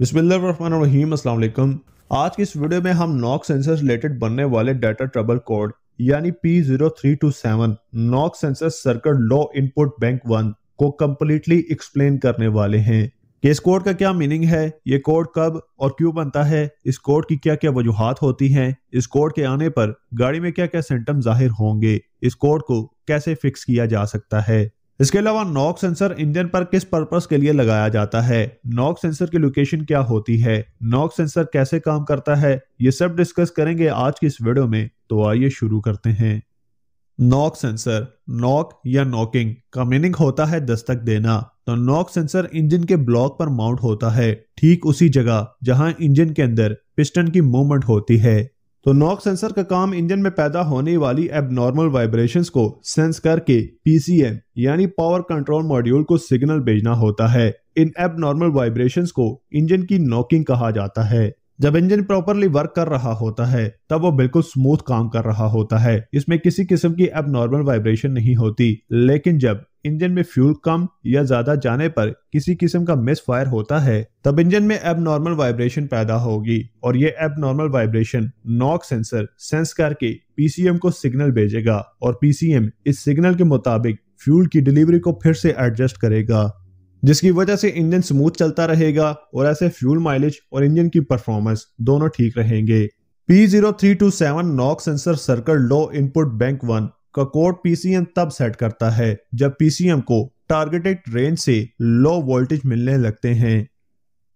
बिस्मिल्लाम अल्लाम आज की इस वीडियो में हम नॉक सेंसर रिलेटेड बनने वाले डाटा ट्रबल कोड यानी P zero three two seven knock sensor circle low input bank one को कम्प्लीटली एक्सप्लेन करने वाले हैं कि इस कोड का क्या मीनिंग है ये कोड कब और क्यों बनता है इस कोड की क्या क्या वजूहत होती हैं इस कोड के आने पर गाड़ी में क्या क्या सिम्टम जाहिर होंगे इस कोड को कैसे फिक्स किया जा सकता है इसके अलावा नॉक सेंसर इंजन पर किस पर्पस के लिए लगाया जाता है नॉक सेंसर की लोकेशन क्या होती है नॉक सेंसर कैसे काम करता है ये सब डिस्कस करेंगे आज की इस वीडियो में तो आइए शुरू करते हैं नॉक सेंसर नॉक या नॉकिंग का मीनिंग होता है दस्तक देना तो नॉक सेंसर इंजन के ब्लॉक पर माउंट होता है ठीक उसी जगह जहां इंजन के अंदर पिस्टन की मूवमेंट होती है तो नॉक सेंसर का काम इंजन में पैदा होने वाली एबनॉर्मल वाइब्रेशन को सेंस करके पीसीएम यानी पावर कंट्रोल मॉड्यूल को सिग्नल भेजना होता है इन एबनॉर्मल वाइब्रेशन को इंजन की नॉकिंग कहा जाता है जब इंजन प्रॉपरली वर्क कर रहा होता है तब वो बिल्कुल स्मूथ काम कर रहा होता है इसमें किसी किस्म की एबनॉर्मल वाइब्रेशन नहीं होती लेकिन जब इंजन में फ्यूल कम या ज्यादा जाने पर किसी किस्म का मिस फायर होता है तब इंजन में एब नॉर्मल वाइब्रेशन पैदा होगी और ये abnormal vibration knock sensor sense करके पीसीएम को सिग्नल भेजेगा और पीसीएम इस सिग्नल के मुताबिक फ्यूल की डिलीवरी को फिर से एडजस्ट करेगा जिसकी वजह से इंजन स्मूथ चलता रहेगा और ऐसे फ्यूल माइलेज और इंजन की परफॉर्मेंस दोनों ठीक रहेंगे P0327 knock sensor circle low input bank one का कोड पीसीएम तब सेट करता है जब पीसीएम को टारगेटेड रेंज से लो वोल्टेज मिलने लगते हैं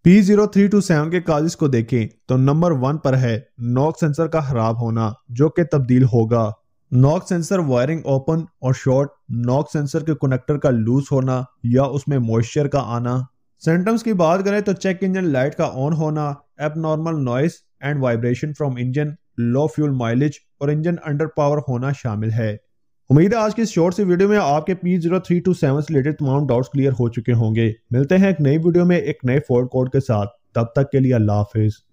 P zero three two seven के काजिज को देखें तो नंबर वन पर है नॉक सेंसर का खराब होना जो कि तब्दील होगा नॉक सेंसर वायरिंग ओपन और शॉर्ट नॉक सेंसर के कनेक्टर का लूज होना या उसमें मॉइस्चर का आना सिम्टम्स की बात करें तो चेक इंजन लाइट का ऑन होना abnormal noise and vibration from engine low fuel mileage और इंजन अंडर पावर होना शामिल है उम्मीद है आज के इस शॉर्ट से वीडियो में आपके P zero three two seven से रिलेटेड तमाम डाउट्स क्लियर हो चुके होंगे मिलते हैं एक नई वीडियो में एक नए फोर्ड कोड के साथ तब तक के लिए अल्लाह हाफिज़